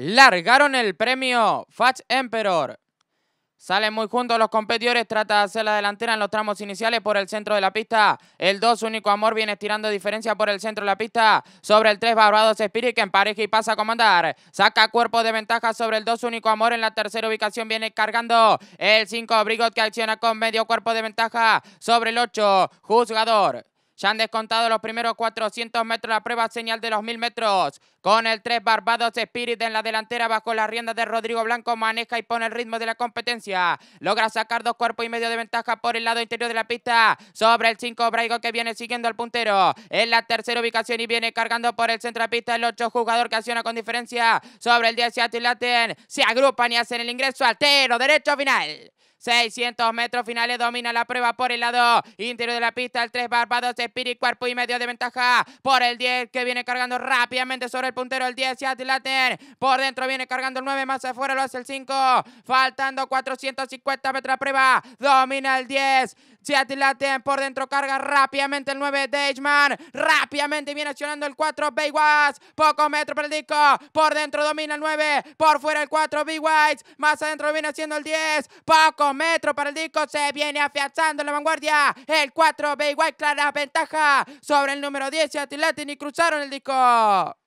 Largaron el premio Fats Emperor. Salen muy juntos los competidores, trata de hacer la delantera en los tramos iniciales por el centro de la pista. El 2, Único Amor, viene estirando diferencia por el centro de la pista. Sobre el 3, Barbados Spirit, que empareja y pasa a comandar. Saca cuerpo de ventaja sobre el 2, Único Amor. En la tercera ubicación viene cargando el 5, Brigot, que acciona con medio cuerpo de ventaja sobre el 8, Juzgador. Se han descontado los primeros 400 metros la prueba señal de los 1000 metros. Con el 3 Barbados Spirit en la delantera bajo la rienda de Rodrigo Blanco maneja y pone el ritmo de la competencia. Logra sacar dos cuerpos y medio de ventaja por el lado interior de la pista. Sobre el 5 Braigo que viene siguiendo al puntero. En la tercera ubicación y viene cargando por el centro de pista el 8 jugador que acciona con diferencia. Sobre el 10 Seattle Latin. Se agrupan y hacen el ingreso altero. Derecho final. 600 metros finales domina la prueba por el lado interior de la pista. El 3 Barbados, Spirit, cuerpo y medio de ventaja por el 10 que viene cargando rápidamente sobre el puntero. El 10 y Laten por dentro viene cargando el 9, más afuera lo hace el 5. Faltando 450 metros a prueba, domina el 10. Seattle Latin por dentro, carga rápidamente el 9 H-Man. Rápidamente viene accionando el 4 Bay Poco metro para el disco. Por dentro domina el 9. Por fuera el 4 Bay Whites. Más adentro viene haciendo el 10. Poco metro para el disco. Se viene afianzando la vanguardia. El 4 Bay White, clara ventaja sobre el número 10 Seattle Latin y cruzaron el disco.